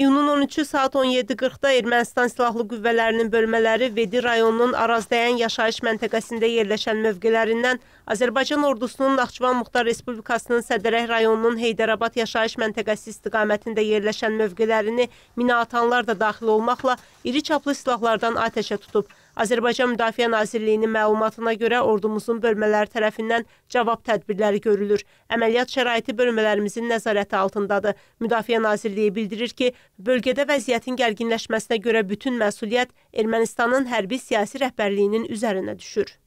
İyunun 13-ü saat 17:40-da Ermənistan Silahlı Qüvvələrinin bölmələri Vedi rayonunun Arazdəyən yaşayış məntəqəsində yerləşən mövqelərindən Azərbaycan ordusunun Naxçıvan Muxtar Respublikasının Sədərək rayonunun Heydərabad yaşayış məntəqəsi istiqamətində yerləşən mövqelərini mina atanlar da daxil olmaqla iri çaplı silahlardan atəşə tutub. Azərbaycan Müdafiə Nazirliyinin məlumatına görə ordumuzun bölmələri tərəfindən cavab tədbirləri görülür. Əməliyyat şəraiti bölmələrimizin nəzarəti altındadır. Müdafiə Nazirliyi bildirir ki, bölgədə vəziyyətin gərginləşməsinə görə bütün məsuliyyət Ermənistanın hərbi siyasi rəhbərliyinin üzərinə düşür.